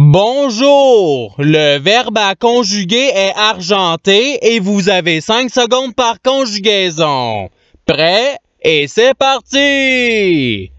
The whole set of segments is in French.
Bonjour! Le verbe à conjuguer est argenté et vous avez 5 secondes par conjugaison. Prêt? Et c'est parti!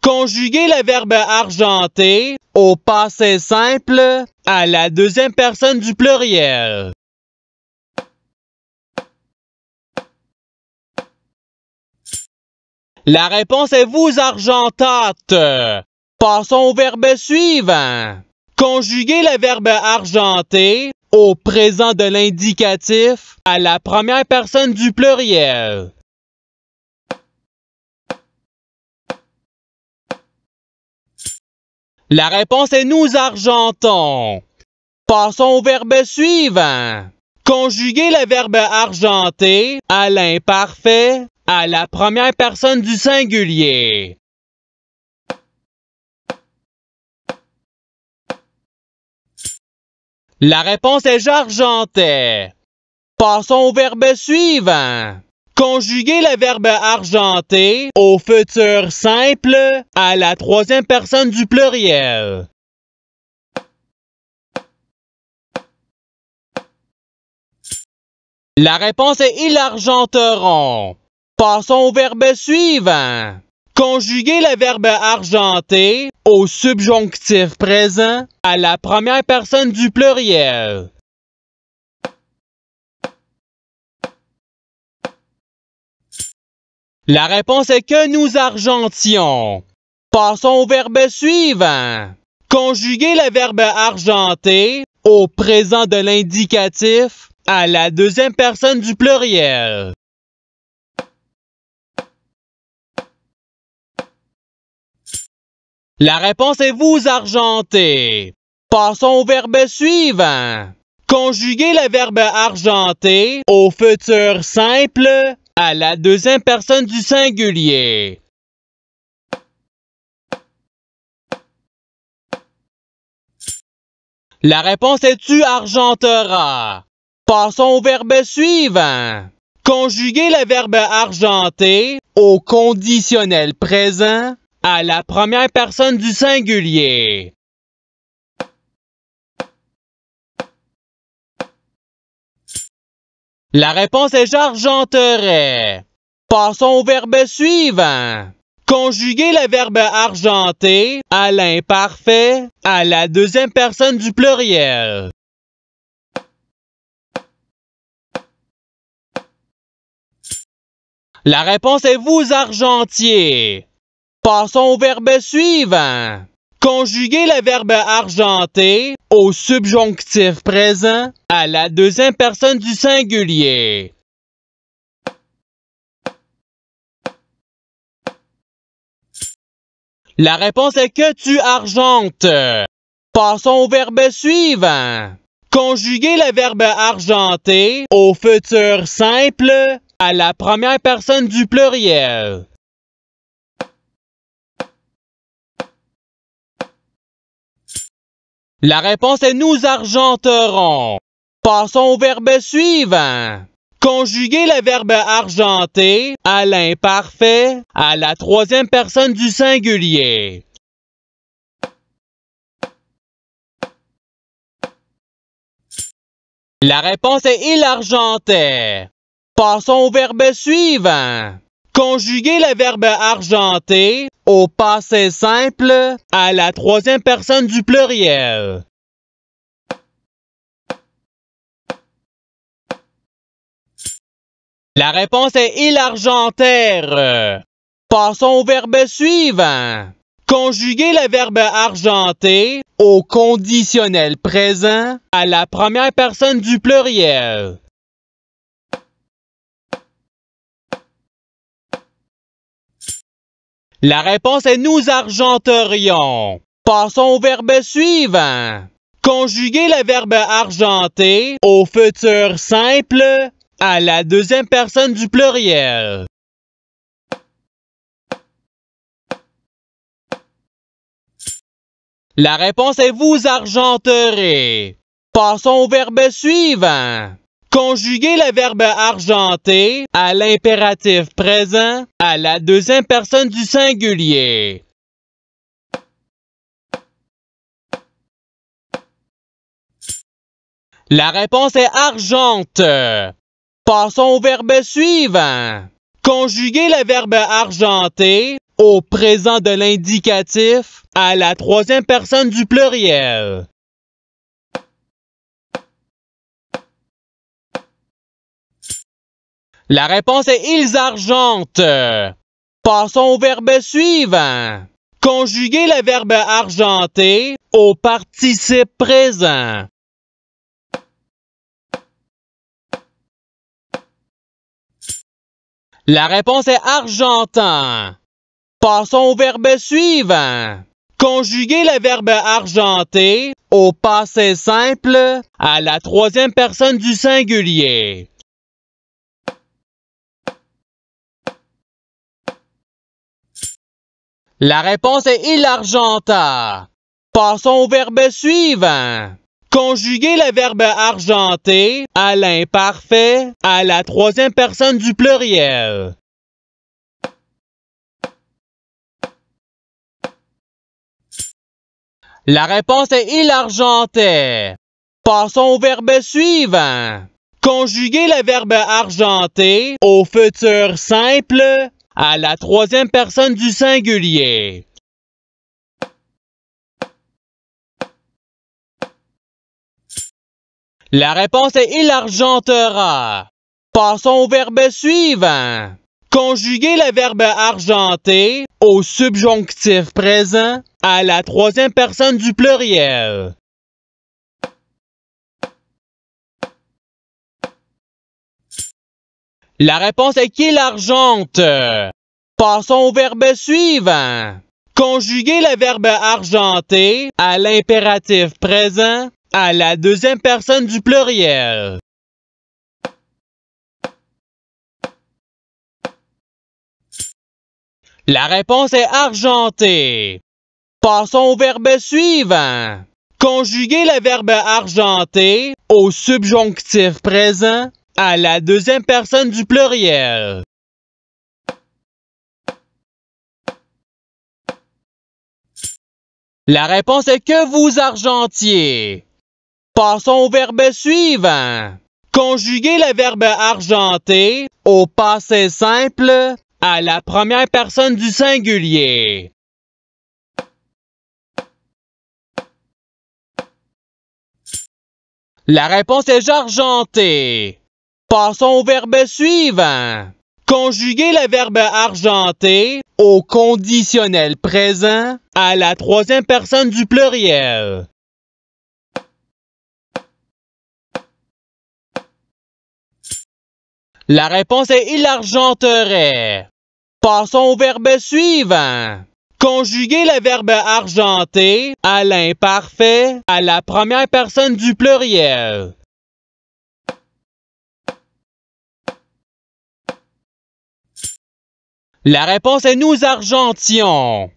Conjuguez le verbe argenté au passé simple à la deuxième personne du pluriel. La réponse est vous argentate. Passons au verbe suivant. Conjuguer le verbe argenté au présent de l'indicatif à la première personne du pluriel. La réponse est nous argentons. Passons au verbe suivant. Conjuguer le verbe argenté à l'imparfait à la première personne du singulier. La réponse est j'argentais. Passons au verbe suivant. Conjuguez le verbe argenter au futur simple à la troisième personne du pluriel. La réponse est ils argenteront. Passons au verbe suivant. Conjuguez le verbe argenter au subjonctif présent à la première personne du pluriel. La réponse est que nous argentions. Passons au verbe suivant. Conjuguez le verbe argenter au présent de l'indicatif à la deuxième personne du pluriel. La réponse est vous argenter. Passons au verbe suivant. Conjuguez le verbe argenter au futur simple à la deuxième personne du singulier. La réponse est tu argenteras. Passons au verbe suivant. Conjuguez le verbe argenter au conditionnel présent à la première personne du singulier. La réponse est j'argenterai. Passons au verbe suivant. Conjuguez le verbe argenter à l'imparfait à la deuxième personne du pluriel. La réponse est vous argentiez ». Passons au verbe suivant. Conjuguez le verbe argenté au subjonctif présent à la deuxième personne du singulier. La réponse est que tu argentes. Passons au verbe suivant. Conjuguez le verbe argenté au futur simple à la première personne du pluriel. La réponse est nous argenterons. Passons au verbe suivant. Conjuguez le verbe argenter à l'imparfait, à la troisième personne du singulier. La réponse est il argentait. Passons au verbe suivant. Conjuguez le verbe argenté au passé simple à la troisième personne du pluriel. La réponse est il argentaire. Passons au verbe suivant. Conjuguez le verbe argenté au conditionnel présent à la première personne du pluriel. La réponse est nous argenterions. Passons au verbe suivant. Conjuguez le verbe argenter au futur simple à la deuxième personne du pluriel. La réponse est vous argenterez. Passons au verbe suivant. Conjuguez le verbe argenter à l'impératif présent à la deuxième personne du singulier. La réponse est argente. Passons au verbe suivant. Conjuguez le verbe argenter au présent de l'indicatif à la troisième personne du pluriel. La réponse est ils argentent. Passons au verbe suivant. Conjuguez le verbe argenter au participe présent. La réponse est argentant. Passons au verbe suivant. Conjuguez le verbe argenter au passé simple à la troisième personne du singulier. La réponse est il-argenta. Passons au verbe suivant. Conjuguez le verbe argenté à l'imparfait à la troisième personne du pluriel. La réponse est il argenté. Passons au verbe suivant. Conjuguez le verbe argenté au futur simple à la troisième personne du singulier. La réponse est il argentera. Passons au verbe suivant. Conjuguez le verbe argenter au subjonctif présent à la troisième personne du pluriel. La réponse est qui l'argente? Passons au verbe suivant. Conjuguez le verbe «argenté» à l'impératif présent à la deuxième personne du pluriel. La réponse est «argenté». Passons au verbe suivant. Conjuguez le verbe «argenté» au subjonctif présent à la deuxième personne du pluriel. La réponse est que vous argentiez. Passons au verbe suivant. Conjuguez le verbe argenter au passé simple à la première personne du singulier. La réponse est j'argenté. Passons au verbe suivant. Conjuguez le verbe argenté au conditionnel présent à la troisième personne du pluriel. La réponse est il argenterait. Passons au verbe suivant. Conjuguez le verbe argenté à l'imparfait à la première personne du pluriel. La réponse est nous argentions.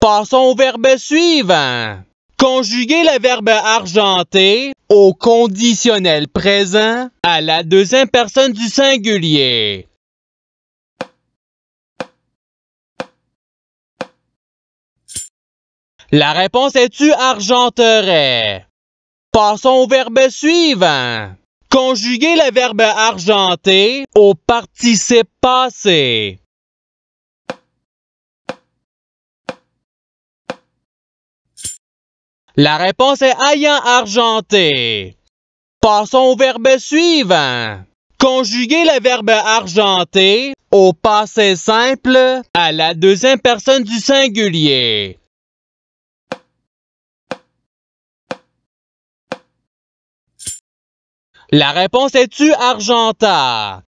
Passons au verbe suivant. Conjuguez le verbe argenter au conditionnel présent à la deuxième personne du singulier. La réponse est tu argenterais. Passons au verbe suivant. Conjuguez le verbe argenter au participe passé. La réponse est ayant argenté. Passons au verbe suivant. Conjuguez le verbe argenté au passé simple à la deuxième personne du singulier. La réponse est tu argenta.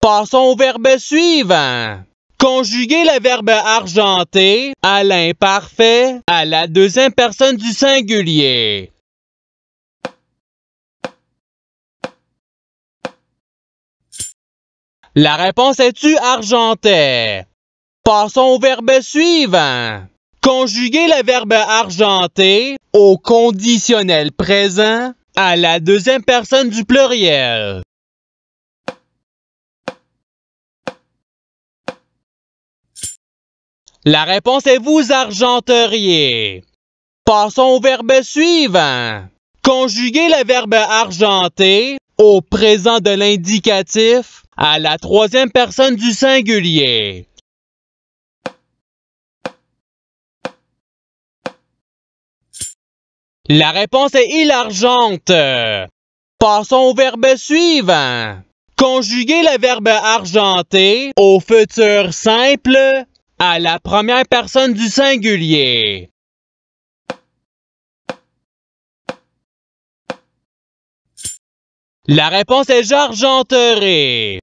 Passons au verbe suivant. Conjuguez le verbe argenter à l'imparfait, à la deuxième personne du singulier. La réponse est tu argentée? Passons au verbe suivant. Conjuguez le verbe argenter au conditionnel présent à la deuxième personne du pluriel. La réponse est vous argenteriez. Passons au verbe suivant. Conjuguez le verbe argenter au présent de l'indicatif à la troisième personne du singulier. La réponse est il argente. Passons au verbe suivant. Conjuguez le verbe argenter au futur simple à la première personne du singulier. La réponse est j'argenterai.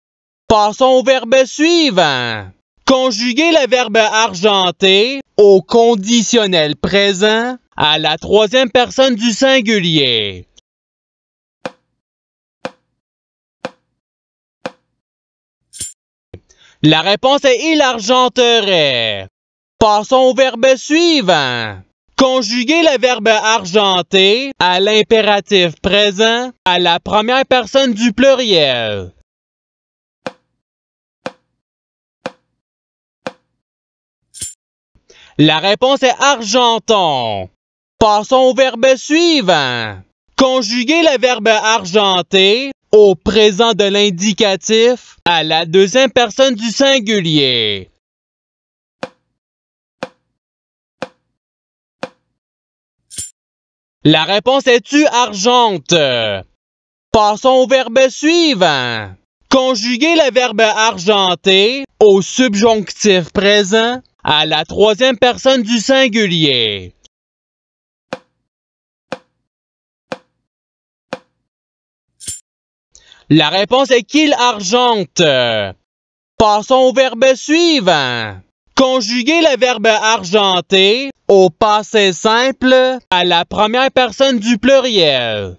Passons au verbe suivant. Conjuguez le verbe argenter au conditionnel présent à la troisième personne du singulier. La réponse est il argenterait ». Passons au verbe suivant. Conjuguez le verbe argenter à l'impératif présent à la première personne du pluriel. La réponse est argenton. Passons au verbe suivant. Conjuguez le verbe argenter au présent de l'indicatif à la deuxième personne du singulier. La réponse est-tu argente? Passons au verbe suivant. Conjuguez le verbe argenté au subjonctif présent à la troisième personne du singulier. La réponse est qu'il argente. Passons au verbe suivant. Conjuguez le verbe argenter au passé simple à la première personne du pluriel.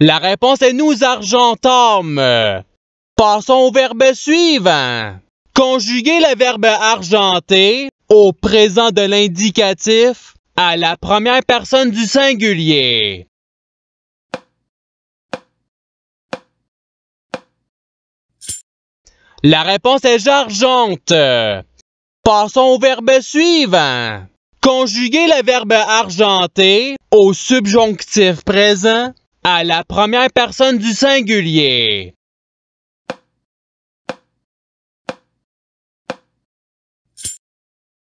La réponse est nous argentons ». Passons au verbe suivant. Conjuguez le verbe argenter au présent de l'indicatif à la première personne du singulier. La réponse est argente. Passons au verbe suivant. Conjuguez le verbe argenté au subjonctif présent à la première personne du singulier.